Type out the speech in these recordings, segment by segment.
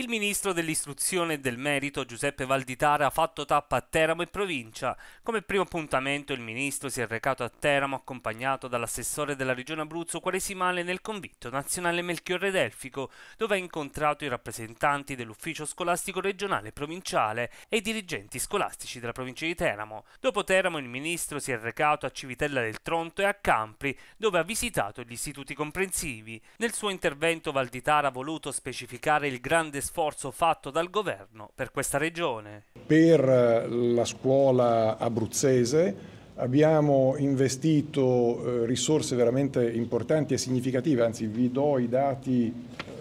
Il ministro dell'istruzione e del merito Giuseppe Valditara ha fatto tappa a Teramo e provincia. Come primo appuntamento il ministro si è recato a Teramo accompagnato dall'assessore della regione Abruzzo Quaresimale nel convitto nazionale Melchiorre Delfico, dove ha incontrato i rappresentanti dell'ufficio scolastico regionale provinciale e i dirigenti scolastici della provincia di Teramo. Dopo Teramo il ministro si è recato a Civitella del Tronto e a Campri, dove ha visitato gli istituti comprensivi. Nel suo intervento Valditara ha voluto specificare il grande sforzo fatto dal governo per questa regione. Per eh, la scuola abruzzese abbiamo investito eh, risorse veramente importanti e significative, anzi vi do i dati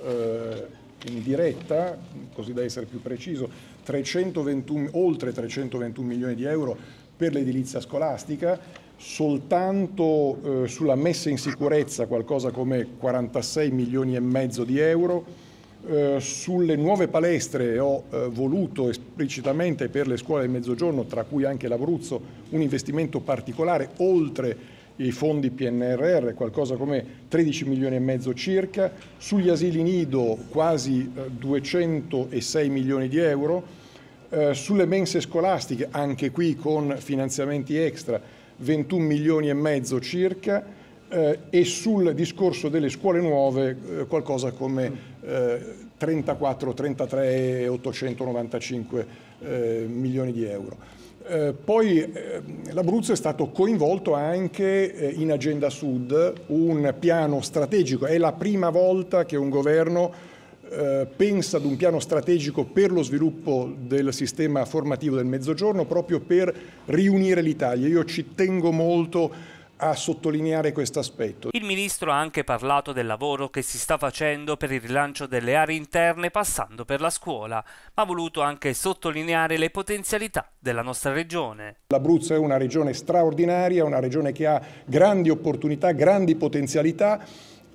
eh, in diretta, così da essere più preciso, 321, oltre 321 milioni di euro per l'edilizia scolastica, soltanto eh, sulla messa in sicurezza qualcosa come 46 milioni e mezzo di euro, eh, sulle nuove palestre ho eh, voluto esplicitamente per le scuole del Mezzogiorno, tra cui anche l'Abruzzo, un investimento particolare oltre i fondi PNRR, qualcosa come 13 milioni e mezzo circa, sugli asili nido quasi eh, 206 milioni di euro, eh, sulle mense scolastiche, anche qui con finanziamenti extra, 21 milioni e mezzo circa, eh, e sul discorso delle scuole nuove eh, qualcosa come eh, 34, 33, 895 milioni di euro. Eh, poi eh, l'Abruzzo è stato coinvolto anche eh, in Agenda Sud, un piano strategico, è la prima volta che un governo pensa ad un piano strategico per lo sviluppo del sistema formativo del Mezzogiorno proprio per riunire l'Italia. Io ci tengo molto a sottolineare questo aspetto. Il ministro ha anche parlato del lavoro che si sta facendo per il rilancio delle aree interne passando per la scuola, ma ha voluto anche sottolineare le potenzialità della nostra regione. L'Abruzzo è una regione straordinaria, una regione che ha grandi opportunità, grandi potenzialità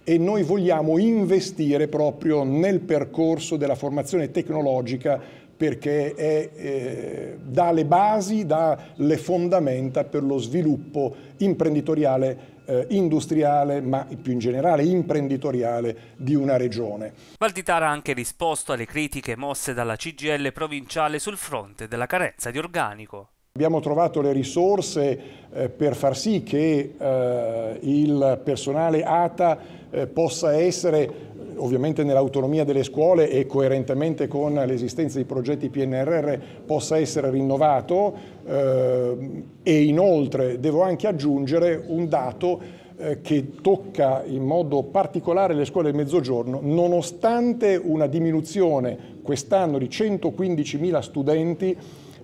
e noi vogliamo investire proprio nel percorso della formazione tecnologica perché è, eh, dà le basi, dà le fondamenta per lo sviluppo imprenditoriale eh, industriale, ma più in generale imprenditoriale di una regione. Valditara ha anche risposto alle critiche mosse dalla CGL provinciale sul fronte della carenza di organico. Abbiamo trovato le risorse eh, per far sì che eh, il personale ATA eh, possa essere ovviamente nell'autonomia delle scuole e coerentemente con l'esistenza di progetti PNRR possa essere rinnovato eh, e inoltre devo anche aggiungere un dato eh, che tocca in modo particolare le scuole del mezzogiorno, nonostante una diminuzione quest'anno di 115.000 studenti,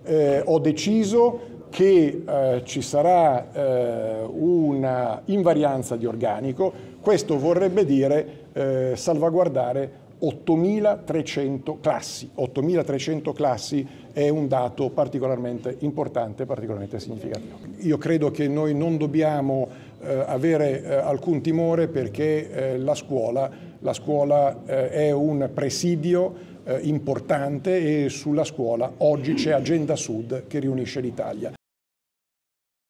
eh, ho deciso che eh, ci sarà eh, una invarianza di organico, questo vorrebbe dire eh, salvaguardare 8.300 classi. 8.300 classi è un dato particolarmente importante, particolarmente significativo. Io credo che noi non dobbiamo eh, avere eh, alcun timore perché eh, la scuola, la scuola eh, è un presidio eh, importante e sulla scuola oggi c'è Agenda Sud che riunisce l'Italia.